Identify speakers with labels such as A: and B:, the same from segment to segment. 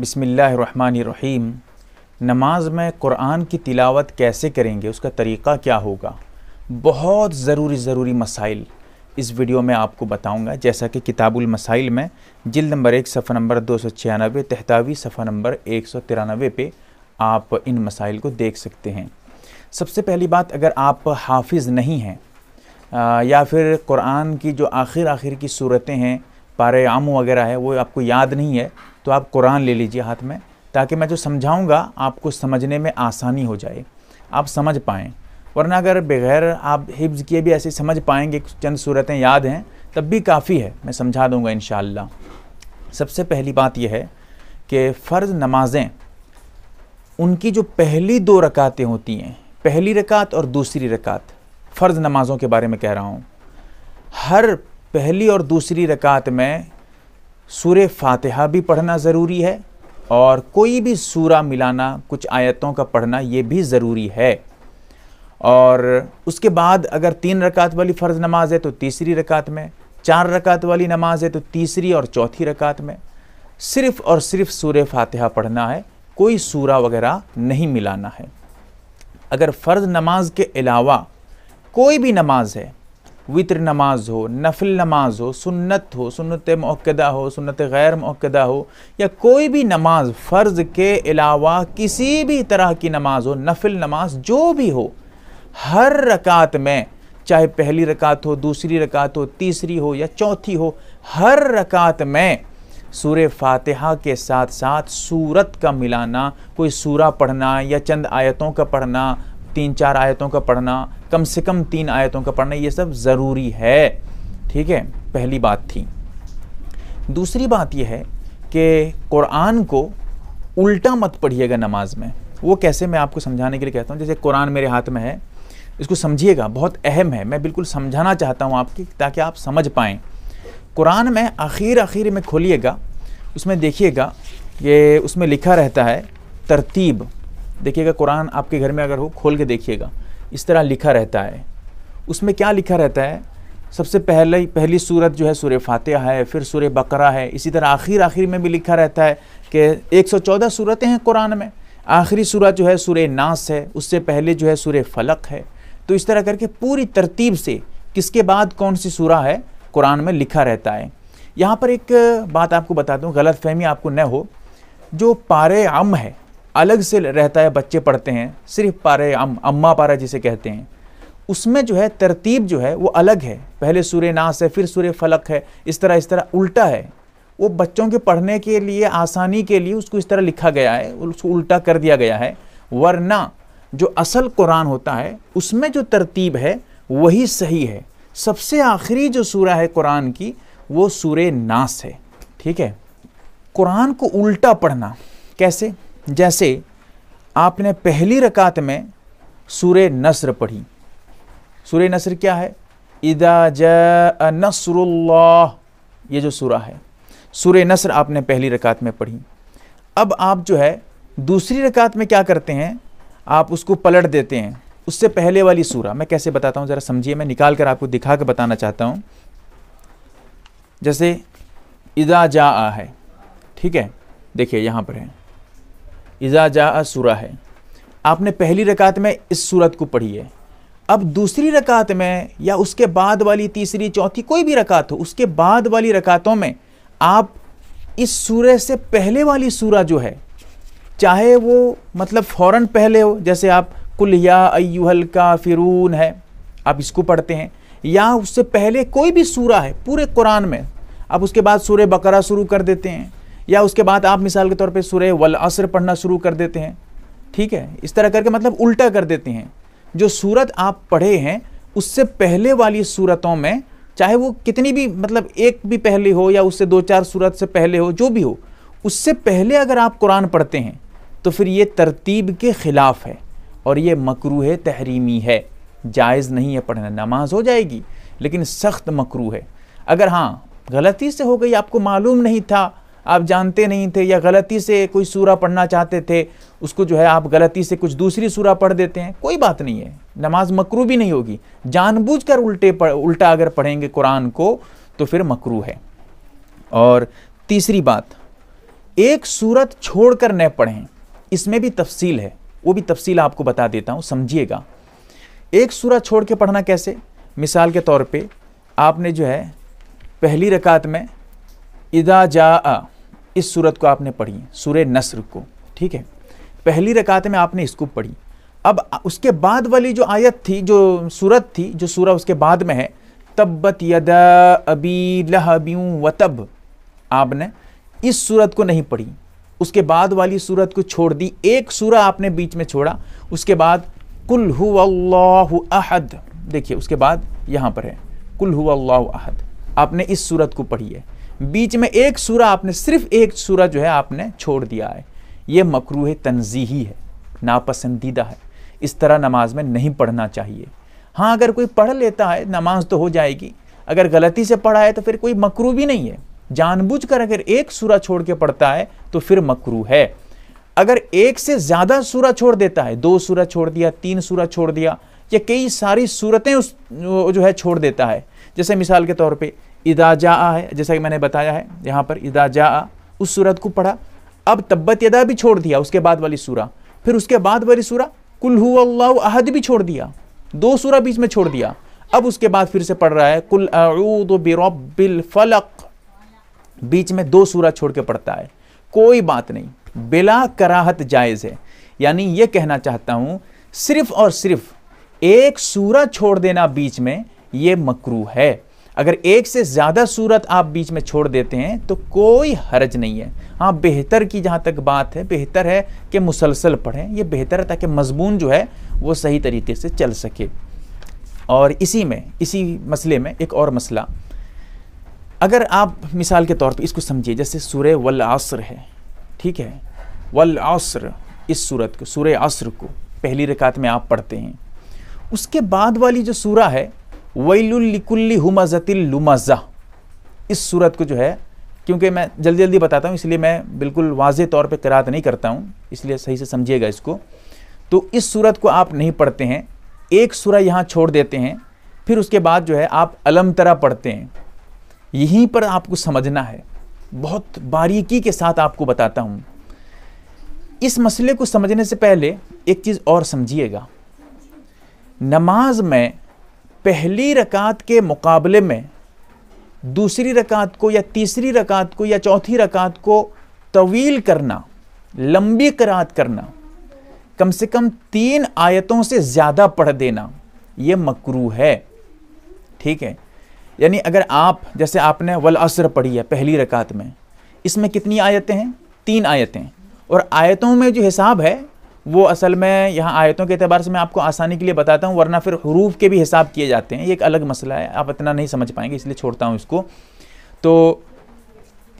A: बिसमीम नमाज में कुरान की तिलावत कैसे करेंगे उसका तरीक़ा क्या होगा बहुत ज़रूरी ज़रूरी मसाइल इस वीडियो में आपको बताऊंगा जैसा कि किताबुल मसाइल में जिल नंबर एक सफ़ा नंबर दो सौ छियानवे तहतावी सफ़ा नंबर एक सौ तिरानवे पर आप इन मसाइल को देख सकते हैं सबसे पहली बात अगर आप हाफिज़ नहीं हैं या फिर कुरान की जो आखिर आखिर की सूरतें हैं पारे आम वगैरह है वो आपको याद नहीं है तो आप कुरान ले लीजिए हाथ में ताकि मैं जो समझाऊँगा आपको समझने में आसानी हो जाए आप समझ पाएँ वरना अगर बगैर आप हिफ्ज़ किए भी ऐसे समझ पाएंगे चंद सूरतें याद हैं तब भी काफ़ी है मैं समझा दूँगा इन सबसे पहली बात यह है कि फ़र्ज़ नमाज़ें उनकी जो पहली दो रकातें होती हैं पहली रकात और दूसरी रकात फ़र्ज़ नमाज़ों के बारे में कह रहा हूँ हर पहली और दूसरी रकात में सूर्य फातिहा भी पढ़ना ज़रूरी है और कोई भी सूरा मिलाना कुछ आयतों का पढ़ना ये भी ज़रूरी है और उसके बाद अगर तीन रकात वाली फ़र्ज़ नमाज है तो तीसरी रकात में चार रकात वाली नमाज है तो तीसरी और चौथी रकात में सिर्फ़ और सिर्फ सूर्य फातिहा पढ़ना है कोई सूरा वगैरह नहीं मिलाना है अगर फ़र्ज़ नमाज के अलावा कोई भी नमाज है वितर नमाज हो नफिल नमाज हो सुन्नत हो सुन्नत मौक़दा हो सुन्नत गैर मौक़दा हो या कोई भी नमाज फ़र्ज़ के अलावा किसी भी तरह की नमाज हो नफिल नमाज जो भी हो हर रकात में चाहे पहली रकात हो दूसरी रकात हो तीसरी हो या चौथी हो हर रकात में सूर फातिहा के साथ साथ सूरत का मिलाना कोई सूरा पढ़ना या चंद आयतों का पढ़ना तीन चार आयतों का पढ़ना कम से कम तीन आयतों का पढ़ना ये सब ज़रूरी है ठीक है पहली बात थी दूसरी बात यह है कि कुरान को उल्टा मत पढ़िएगा नमाज में वो कैसे मैं आपको समझाने के लिए कहता हूँ जैसे कुरान मेरे हाथ में है इसको समझिएगा बहुत अहम है मैं बिल्कुल समझाना चाहता हूँ आपकी ताकि आप समझ पाएँ कुरान में आखिर आखिर में खोलिएगा उसमें देखिएगा ये उसमें लिखा रहता है तरतीब देखिएगा कुरान आपके घर में अगर हो खोल के देखिएगा इस तरह लिखा रहता है उसमें क्या लिखा रहता है सबसे पहले पहली सूरत जो है सूर्य फातिहा है फिर सूर्य बकरा है इसी तरह आखिर आखिर में भी लिखा रहता है कि 114 सूरतें हैं कुरान में आखिरी सूरत जो है सूर्य नास है उससे पहले जो है सूर्य फलक है तो इस तरह करके पूरी तरतीब से किसके बाद कौन सी सूरा है कुरान में लिखा रहता है यहाँ पर एक बात आपको बता दूँ गलत फहमी आपको न हो जो पार अम है अलग से रहता है बच्चे पढ़ते हैं सिर्फ पारे अम, अम्मा पारा जिसे कहते हैं उसमें जो है तरतीब जो है वो अलग है पहले सूर्य नास है फिर सूर्य फलक है इस तरह इस तरह उल्टा है वो बच्चों के पढ़ने के लिए आसानी के लिए उसको इस तरह लिखा गया है उसको उल्टा कर दिया गया है वरना जो असल कुरान होता है उसमें जो तरतीब है वही सही है सबसे आखिरी जो सूरह है कुरान की वो सूर्य नास है ठीक है कुरान को उल्टा पढ़ना कैसे जैसे आपने पहली रकात में सूर्य नसर पढ़ी सूर्य नसर क्या है इदा ज नसरुल्लाह ये जो सूरा है सूर्य नसर आपने पहली रकात में पढ़ी अब आप जो है दूसरी रकात में क्या करते हैं आप उसको पलट देते हैं उससे पहले वाली सूरा मैं कैसे बताता हूँ ज़रा समझिए मैं निकाल कर आपको दिखा कर बताना चाहता हूँ जैसे इदा जा आ है ठीक है देखिए यहाँ पर है इज़ा जा सूरा है आपने पहली रकात में इस सूरत को पढ़ी है अब दूसरी रकात में या उसके बाद वाली तीसरी चौथी कोई भी रकात हो उसके बाद वाली रकातों में आप इस सूर्य से पहले वाली सूरा जो है चाहे वो मतलब फ़ौर पहले हो जैसे आप कुल या अयुहल का फिरून है आप इसको पढ़ते हैं या उससे पहले कोई भी सूरा है पूरे कुरान में आप उसके बाद सूर्य बकरा शुरू कर देते हैं या उसके बाद आप मिसाल के तौर पे सुरह वल असर पढ़ना शुरू कर देते हैं ठीक है इस तरह करके मतलब उल्टा कर देते हैं जो सूरत आप पढ़े हैं उससे पहले वाली सूरतों में चाहे वो कितनी भी मतलब एक भी पहले हो या उससे दो चार सूरत से पहले हो जो भी हो उससे पहले अगर आप कुरान पढ़ते हैं तो फिर ये तरतीब के ख़िलाफ़ है और ये मकरू तहरीमी है जायज़ नहीं है पढ़ना नमाज हो जाएगी लेकिन सख्त मकरू है अगर हाँ गलती से हो गई आपको मालूम नहीं था आप जानते नहीं थे या गलती से कोई सूरा पढ़ना चाहते थे उसको जो है आप गलती से कुछ दूसरी सूरा पढ़ देते हैं कोई बात नहीं है नमाज मकरू भी नहीं होगी जानबूझकर उल्टे उल्टा अगर पढ़ेंगे कुरान को तो फिर मकरू है और तीसरी बात एक सूरत छोड़ कर न पढ़ें इसमें भी तफसील है वो भी तफसील आपको बता देता हूँ समझिएगा एक सूरत छोड़ के पढ़ना कैसे मिसाल के तौर पर आपने जो है पहली रकात में इदा जा आ इस सूरत को आपने पढ़ी सूर नसर को ठीक है पहली रकात में आपने इसको पढ़ी अब उसके बाद वाली जो आयत थी जो सूरत थी जो सूरह उसके बाद में है तब्बत यदा अबी व तब आपने इस सूरत को नहीं पढ़ी उसके बाद वाली सूरत को छोड़ दी एक सूरह आपने बीच में छोड़ा उसके बाद कुल हु अहद देखिए उसके बाद यहाँ पर है कुल हु अहद आपने इस सूरत को पढ़ी है बीच में एक सूरा आपने सिर्फ एक सूरा जो है आपने छोड़ दिया है ये है तनजीही है नापसंदीदा है इस तरह नमाज में नहीं पढ़ना चाहिए हाँ अगर कोई पढ़ लेता है नमाज तो हो जाएगी अगर गलती से पढ़ा है तो फिर कोई मकरू भी नहीं है जानबूझ कर अगर एक सूरा छोड़ के पढ़ता है तो फिर मकरू है अगर एक से ज़्यादा सूरा छोड़ देता है दो सूरा छोड़ दिया तीन सूरा छोड़ दिया या कई सारी सूरतें उस जो है छोड़ देता है जैसे मिसाल के तौर पे इदा जा है जैसा कि मैंने बताया है यहाँ पर इदा जा उस सूरत को पढ़ा अब तब्बत यदा भी छोड़ दिया उसके बाद वाली सूरा फिर उसके बाद वाली सूरा कुल अल्लाह अहद भी छोड़ दिया दो सूरा बीच में छोड़ दिया अब उसके बाद फिर से पढ़ रहा है कुल अऊद फलक बीच में दो सूरा छोड़ के पढ़ता है कोई बात नहीं बिला कराहत जायज़ है यानी यह कहना चाहता हूँ सिर्फ़ और सिर्फ़ एक सूरत छोड़ देना बीच में ये मकरू है अगर एक से ज़्यादा सूरत आप बीच में छोड़ देते हैं तो कोई हर्ज नहीं है हाँ बेहतर की जहाँ तक बात है बेहतर है कि मुसलसल पढ़ें ये बेहतर है ताकि मजमून जो है वो सही तरीके से चल सके और इसी में इसी मसले में एक और मसला अगर आप मिसाल के तौर पर इसको समझिए जैसे सूर्य वल आसर है ठीक है वल आसर इस सूरत को सूर्य आसर को पहली रकात में आप पढ़ते हैं उसके बाद वाली जो सूरा है वैलुल्लिकुल्ली हुमाजतिल लुमाजा इस सूरत को जो है क्योंकि मैं जल्दी जल्दी बताता हूँ इसलिए मैं बिल्कुल वाज तौर पर करात नहीं करता हूँ इसलिए सही से समझिएगा इसको तो इस सूरत को आप नहीं पढ़ते हैं एक सूरा यहाँ छोड़ देते हैं फिर उसके बाद जो है आप अलम तरह पढ़ते हैं यहीं पर आपको समझना है बहुत बारीकी के साथ आपको बताता हूँ इस मसले को समझने से पहले एक चीज़ और समझिएगा नमाज में पहली रकात के मुकाबले में दूसरी रकात को या तीसरी रकात को या चौथी रकात को तवील करना लंबी करात करना कम से कम तीन आयतों से ज़्यादा पढ़ देना ये मकरू है ठीक है यानी अगर आप जैसे आपने वल असर पढ़ी है पहली रकात में इसमें कितनी आयतें हैं तीन आयतें और आयतों में जो हिसाब है वो असल में यहाँ आयतों के अतबार से मैं आपको आसानी के लिए बताता हूँ वरना फिर हरूफ के भी हिसाब किए जाते हैं ये एक अलग मसला है आप इतना नहीं समझ पाएंगे इसलिए छोड़ता हूँ इसको तो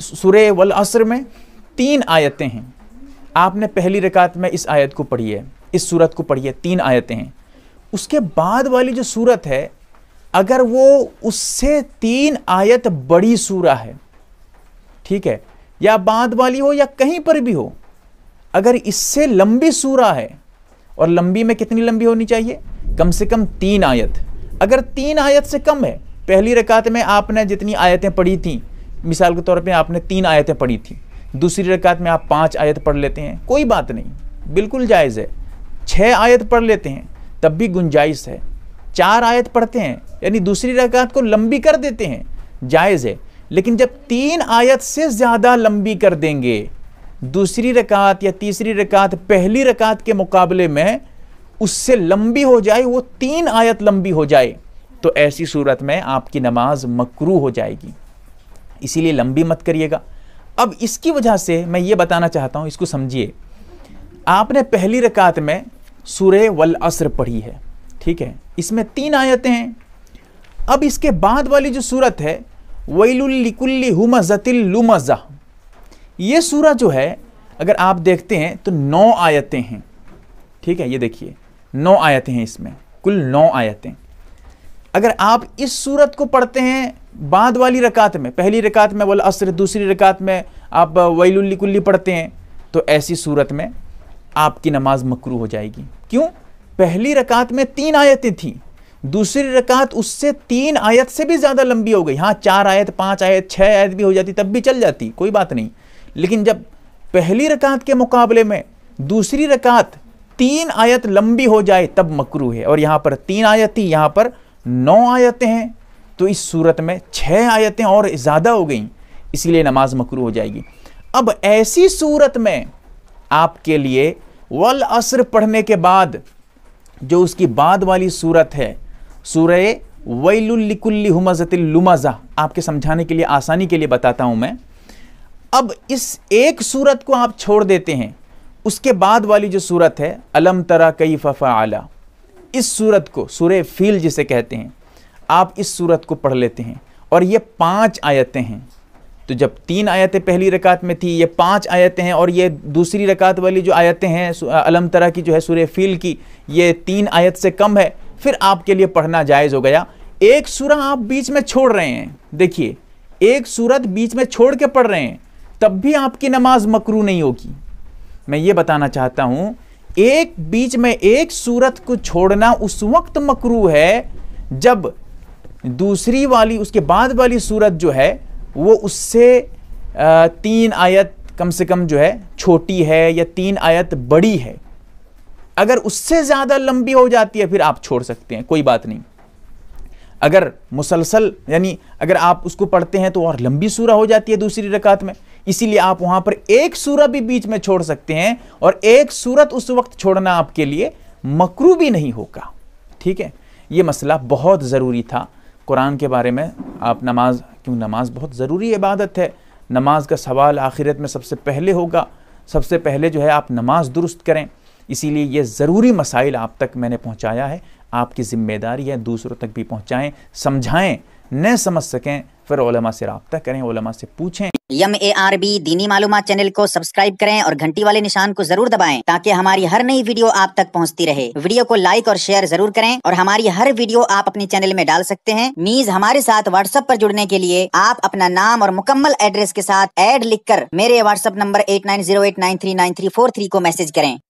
A: सुरे वल असर में तीन आयतें हैं आपने पहली रकात में इस आयत को पढ़ी है इस सूरत को पढ़ी है तीन आयतें हैं उसके बाद वाली जो सूरत है अगर वो उससे तीन आयत बड़ी सूरा है ठीक है या बाद वाली हो या कहीं पर भी हो अगर इससे लंबी सूरा है और लंबी में कितनी लंबी होनी चाहिए कम से कम तीन आयत अगर तीन आयत से कम है पहली रकात में आपने जितनी आयतें पढ़ी थी मिसाल के तौर पे आपने तीन आयतें पढ़ी थी दूसरी रकात में आप पांच आयत पढ़ लेते हैं कोई बात नहीं बिल्कुल जायज़ है छः आयत पढ़ लेते हैं तब भी गुंजाइश है चार आयत पढ़ते हैं यानी दूसरी रकात को लंबी कर देते हैं जायज़ है लेकिन जब तीन आयत से ज़्यादा लंबी कर देंगे दूसरी रकात या तीसरी रकात पहली रकात के मुकाबले में उससे लंबी हो जाए वो तीन आयत लंबी हो जाए तो ऐसी सूरत में आपकी नमाज मकरू हो जाएगी इसीलिए लंबी मत करिएगा अब इसकी वजह से मैं ये बताना चाहता हूँ इसको समझिए आपने पहली रकात में सूर्य वल असर पढ़ी है ठीक है इसमें तीन आयतें हैं अब इसके बाद वाली जो सूरत है वैलुल्लिकुल्ली हुमजतिल लुमजा ये सूरा जो है अगर आप देखते हैं तो नौ आयतें हैं ठीक है ये देखिए नौ आयतें हैं इसमें कुल नौ आयतें अगर आप इस सूरत को पढ़ते हैं बाद वाली रकात में पहली रकात में वल असर दूसरी रकात में आप वैलुल्ली कुल्ली पढ़ते हैं तो ऐसी सूरत में आपकी नमाज मकरू हो जाएगी क्यों पहली रकात में तीन आयतें थी दूसरी रकात उससे तीन आयत से भी ज़्यादा लंबी हो गई हाँ चार आयत पाँच आयत छः आयत भी हो जाती तब भी चल जाती कोई बात नहीं लेकिन जब पहली रकात के मुकाबले में दूसरी रकात तीन आयत लंबी हो जाए तब मकरू है और यहाँ पर तीन आयत यहाँ पर नौ आयतें हैं तो इस सूरत में छः आयतें और ज़्यादा हो गई इसीलिए नमाज मकरू हो जाएगी अब ऐसी सूरत में आपके लिए वल असर पढ़ने के बाद जो उसकी बाद वाली सूरत है सूर्य वैलुल्लिकुल्ली हुमजतिल्लुमजा आपके समझाने के लिए आसानी के लिए बताता हूँ मैं अब इस एक सूरत को आप छोड़ देते हैं उसके बाद वाली जो सूरत है अलम तरा कई फ़फ़ा आला इस सूरत को सुर फील जिसे कहते हैं आप इस सूरत को पढ़ लेते हैं और ये पांच आयतें हैं तो जब तीन आयतें पहली रकात में थी ये पांच आयतें हैं और ये दूसरी रकात वाली जो आयतें हैं अलम तरह की जो है सूर्य फील की ये तीन आयत से कम है फिर आपके लिए पढ़ना जायज़ हो गया एक सूरह आप बीच में छोड़ रहे हैं देखिए एक सूरत बीच में छोड़ के पढ़ रहे हैं तब भी आपकी नमाज मकरू नहीं होगी मैं ये बताना चाहता हूँ एक बीच में एक सूरत को छोड़ना उस वक्त मकरू है जब दूसरी वाली उसके बाद वाली सूरत जो है वो उससे तीन आयत कम से कम जो है छोटी है या तीन आयत बड़ी है अगर उससे ज़्यादा लंबी हो जाती है फिर आप छोड़ सकते हैं कोई बात नहीं अगर मुसलसल यानी अगर आप उसको पढ़ते हैं तो और लंबी सूरह हो जाती है दूसरी रकात में इसीलिए आप वहां पर एक सूरत भी बीच में छोड़ सकते हैं और एक सूरत उस वक्त छोड़ना आपके लिए मकरू भी नहीं होगा ठीक है ये मसला बहुत ज़रूरी था कुरान के बारे में आप नमाज क्यों नमाज बहुत ज़रूरी इबादत है नमाज का सवाल आखिरत में सबसे पहले होगा सबसे पहले जो है आप नमाज दुरुस्त करें इसीलिए ये ज़रूरी मसाइल आप तक मैंने पहुँचाया है आपकी ज़िम्मेदारी है दूसरों तक भी पहुँचाएँ समझाएँ न समझ सकें फिर ओलमा से रबता करें ओलमा से पूछें यम ए आर बी दीनी मालूम चैनल को सब्सक्राइब करें और घंटी वाले निशान को जरूर दबाएं ताकि हमारी हर नई वीडियो आप तक पहुंचती रहे वीडियो को लाइक और शेयर जरूर करें और हमारी हर वीडियो आप अपने चैनल में डाल सकते हैं मीज हमारे साथ व्हाट्सएप पर जुड़ने के लिए आप अपना नाम और मुकम्मल एड्रेस के साथ एड लिखकर मेरे WhatsApp number eight nine zero eight nine three nine three four three को मैसेज करें